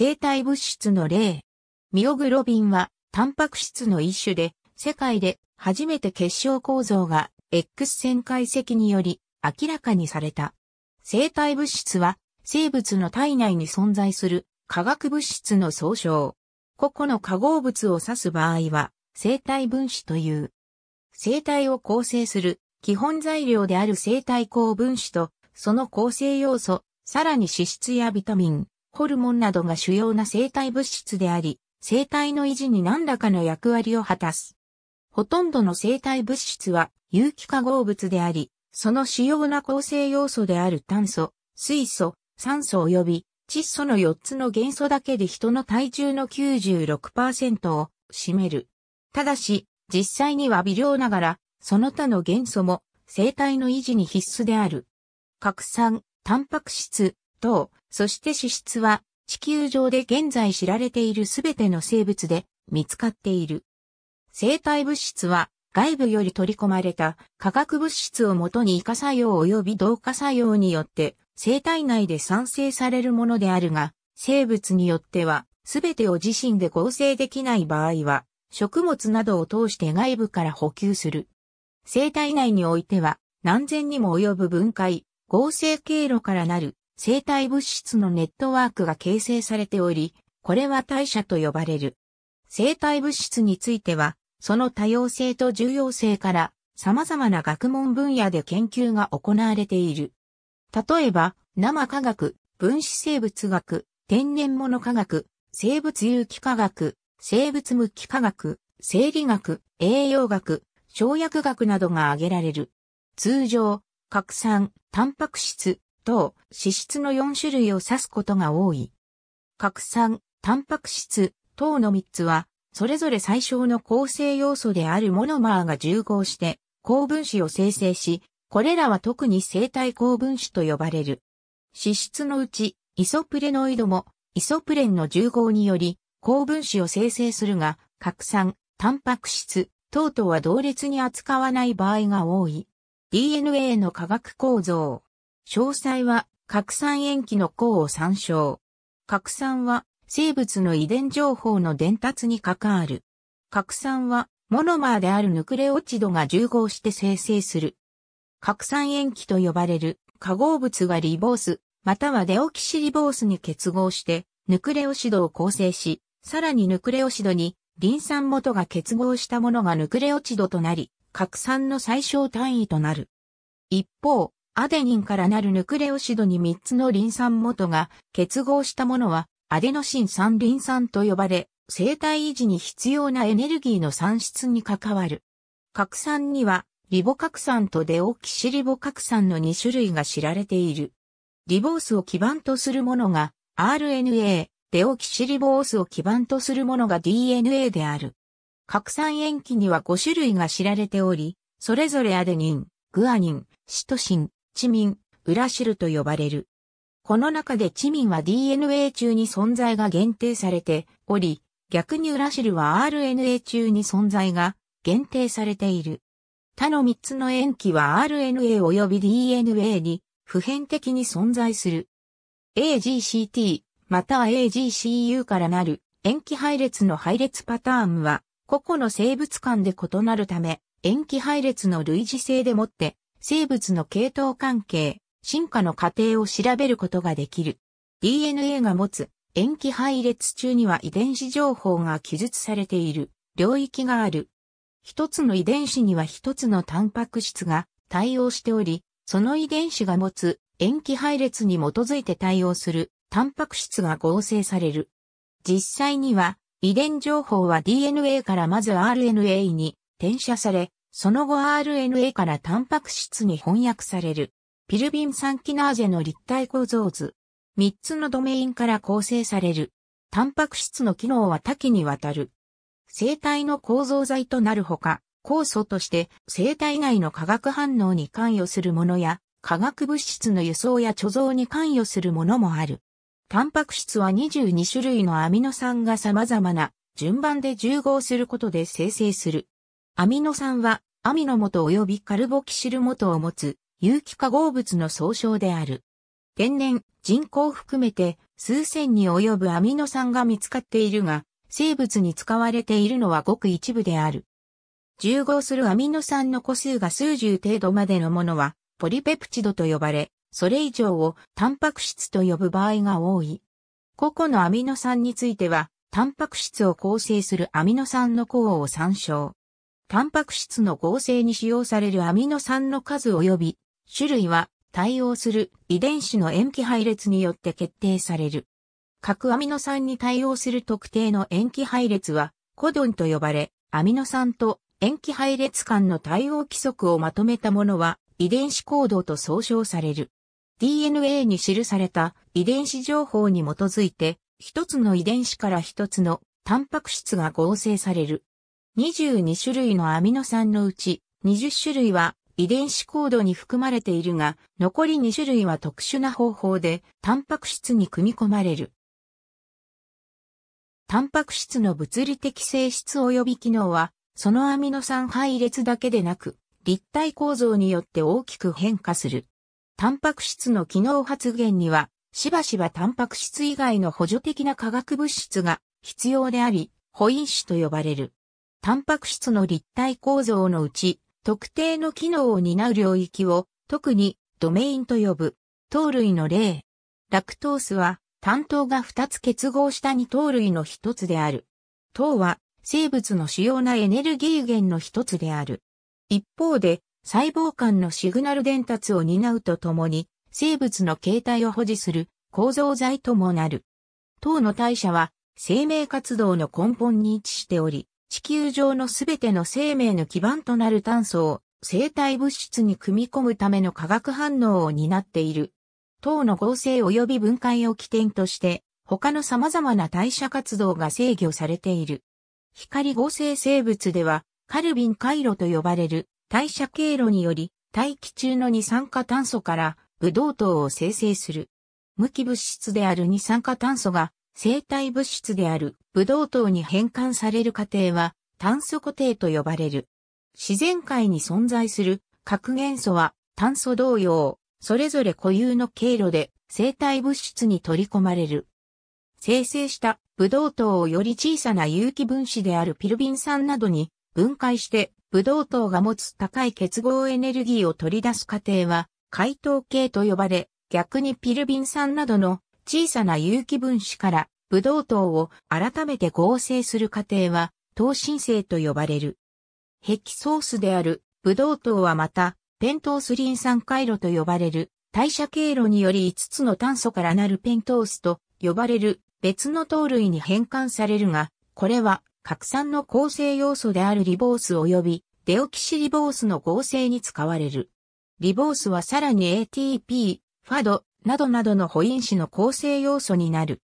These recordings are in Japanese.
生体物質の例。ミオグロビンは、タンパク質の一種で、世界で初めて結晶構造が X 線解析により明らかにされた。生体物質は、生物の体内に存在する化学物質の総称。個々の化合物を指す場合は、生体分子という。生体を構成する基本材料である生体構分子と、その構成要素、さらに脂質やビタミン、ホルモンなどが主要な生体物質であり、生体の維持に何らかの役割を果たす。ほとんどの生体物質は有機化合物であり、その主要な構成要素である炭素、水素、酸素及び窒素の4つの元素だけで人の体重の96%を占める。ただし、実際には微量ながら、その他の元素も生体の維持に必須である。核酸、タンパク質、糖、そして脂質は地球上で現在知られているすべての生物で見つかっている。生体物質は外部より取り込まれた化学物質をもとに異化作用及び同化作用によって生体内で産生されるものであるが、生物によっては全てを自身で合成できない場合は、食物などを通して外部から補給する。生体内においては何千にも及ぶ分解、合成経路からなる生体物質のネットワークが形成されており、これは代謝と呼ばれる。生体物質については、その多様性と重要性から様々な学問分野で研究が行われている。例えば、生科学、分子生物学、天然物科学、生物有機科学、生物無機科学、生理学、栄養学、生薬学などが挙げられる。通常、核酸、タンパク質、糖、脂質の4種類を指すことが多い。核酸、タンパク質、糖の3つは、それぞれ最小の構成要素であるモノマーが重合して、高分子を生成し、これらは特に生体高分子と呼ばれる。脂質のうち、イソプレノイドも、イソプレンの重合により、高分子を生成するが、核酸、タンパク質、等々は同列に扱わない場合が多い。DNA の化学構造。詳細は、核酸塩基の項を参照。核酸は、生物の遺伝情報の伝達に関わる。核酸は、モノマーであるヌクレオチドが重合して生成する。核酸塩基と呼ばれる化合物がリボース、またはデオキシリボースに結合して、ヌクレオシドを構成し、さらにヌクレオシドに、リン酸元が結合したものがヌクレオチドとなり、核酸の最小単位となる。一方、アデニンからなるヌクレオシドに3つのリン酸元が結合したものはアデノシン酸リン酸と呼ばれ、生体維持に必要なエネルギーの産出に関わる。核酸にはリボ核酸とデオキシリボ核酸の2種類が知られている。リボースを基盤とするものが RNA、デオキシリボースを基盤とするものが DNA である。核酸塩基には5種類が知られており、それぞれアデニン、グアニン、シトシン、チミン、シルと呼ばれる。この中でチミンは DNA 中に存在が限定されており、逆に裏ルは RNA 中に存在が限定されている。他の3つの塩基は RNA 及び DNA に普遍的に存在する。AGCT または AGCU からなる塩基配列の配列パターンは個々の生物間で異なるため塩基配列の類似性でもって生物の系統関係、進化の過程を調べることができる。DNA が持つ塩基配列中には遺伝子情報が記述されている領域がある。一つの遺伝子には一つのタンパク質が対応しており、その遺伝子が持つ塩基配列に基づいて対応するタンパク質が合成される。実際には遺伝情報は DNA からまず RNA に転写され、その後 RNA からタンパク質に翻訳される。ピルビン酸キナーゼの立体構造図。3つのドメインから構成される。タンパク質の機能は多岐にわたる。生体の構造剤となるほか、酵素として生体内の化学反応に関与するものや、化学物質の輸送や貯蔵に関与するものもある。タンパク質は22種類のアミノ酸が様々な順番で重合することで生成する。アミノ酸はアミノ元及びカルボキシル元を持つ有機化合物の総称である。天然、人工含めて数千に及ぶアミノ酸が見つかっているが、生物に使われているのはごく一部である。重合するアミノ酸の個数が数十程度までのものは、ポリペプチドと呼ばれ、それ以上をタンパク質と呼ぶ場合が多い。個々のアミノ酸については、タンパク質を構成するアミノ酸の項を参照。タンパク質の合成に使用されるアミノ酸の数及び、種類は対応する遺伝子の塩基配列によって決定される。各アミノ酸に対応する特定の塩基配列は、コドンと呼ばれ、アミノ酸と塩基配列間の対応規則をまとめたものは、遺伝子行動と総称される。DNA に記された遺伝子情報に基づいて、一つの遺伝子から一つのタンパク質が合成される。22種類のアミノ酸のうち20種類は遺伝子コードに含まれているが、残り2種類は特殊な方法でタンパク質に組み込まれる。タンパク質の物理的性質及び機能は、そのアミノ酸配列だけでなく、立体構造によって大きく変化する。タンパク質の機能発現には、しばしばタンパク質以外の補助的な化学物質が必要であり、保因子と呼ばれる。タンパク質の立体構造のうち、特定の機能を担う領域を、特にドメインと呼ぶ。糖類の例。ラクトースは、単糖が2つ結合した2糖類の1つである。糖は、生物の主要なエネルギー源の1つである。一方で、細胞間のシグナル伝達を担うとともに、生物の形態を保持する構造材ともなる。糖の代謝は、生命活動の根本に位置しており、地球上のすべての生命の基盤となる炭素を生体物質に組み込むための化学反応を担っている。糖の合成及び分解を起点として、他の様々な代謝活動が制御されている。光合成生物では、カルビン回路と呼ばれる代謝経路により、大気中の二酸化炭素からブドウ糖を生成する。無機物質である二酸化炭素が生体物質であるブドウ糖に変換される過程は炭素固定と呼ばれる。自然界に存在する核元素は炭素同様、それぞれ固有の経路で生体物質に取り込まれる。生成したブドウ糖をより小さな有機分子であるピルビン酸などに分解してブドウ糖が持つ高い結合エネルギーを取り出す過程は解糖系と呼ばれ、逆にピルビン酸などの小さな有機分子からブドウ糖を改めて合成する過程は、糖新生と呼ばれる。ヘキソースであるブドウ糖はまた、ペントースリン酸回路と呼ばれる代謝経路により5つの炭素からなるペントースと呼ばれる別の糖類に変換されるが、これは核酸の構成要素であるリボース及びデオキシリボースの合成に使われる。リボースはさらに ATP、ファド、などなどの保因子の構成要素になる。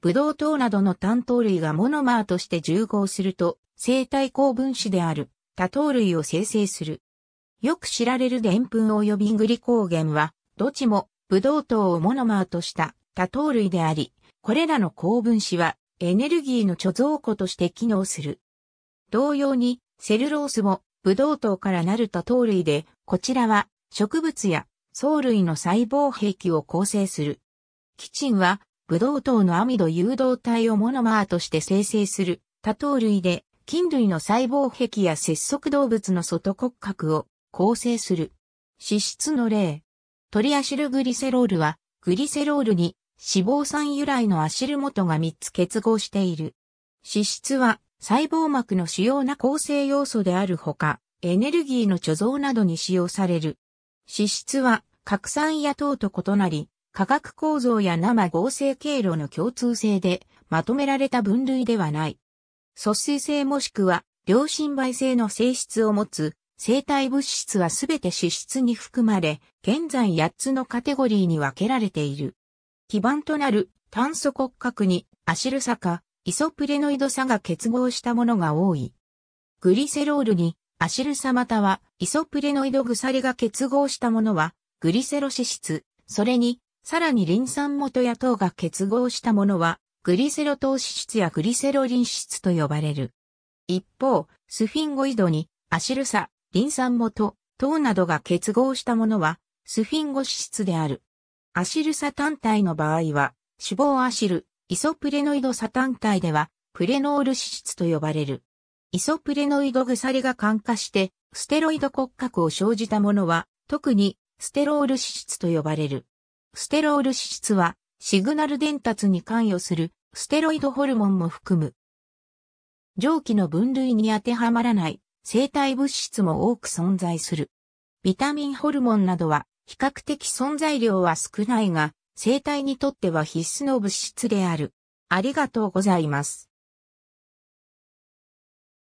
ブドウ糖などの単糖類がモノマーとして重合すると、生体高分子である多糖類を生成する。よく知られるでんぷん及びグリコーゲンは、どちもブドウ糖をモノマーとした多糖類であり、これらの高分子はエネルギーの貯蔵庫として機能する。同様に、セルロースもブドウ糖からなる多糖類で、こちらは植物や藻類の細胞壁を構成する。キチンは、ブドウ糖のアミド誘導体をモノマーとして生成する多糖類で、菌類の細胞壁や節足動物の外骨格を構成する。脂質の例。トリアシルグリセロールは、グリセロールに脂肪酸由来のアシル元が3つ結合している。脂質は細胞膜の主要な構成要素であるほか、エネルギーの貯蔵などに使用される。脂質は、核酸や糖と異なり、化学構造や生合成経路の共通性で、まとめられた分類ではない。疎水性もしくは、良心媒性の性質を持つ、生体物質はすべて脂質に含まれ、現在8つのカテゴリーに分けられている。基盤となる炭素骨格にアシルサ化、イソプレノイドさが結合したものが多い。グリセロールにアシルサまたはイソプレノイド鎖が結合したものはグリセロ脂質、それにさらにリン酸元や糖が結合したものはグリセロ糖脂質やグリセロリン脂質と呼ばれる。一方、スフィンゴイドにアシルサ、リン酸元、糖などが結合したものはスフィンゴ脂質である。アシルサ単体の場合は脂肪アシル、イソプレノイドサ単体ではプレノール脂質と呼ばれる。イソプレノイド鎖が感化して、ステロイド骨格を生じたものは、特に、ステロール脂質と呼ばれる。ステロール脂質は、シグナル伝達に関与する、ステロイドホルモンも含む。蒸気の分類に当てはまらない、生体物質も多く存在する。ビタミンホルモンなどは、比較的存在量は少ないが、生体にとっては必須の物質である。ありがとうございます。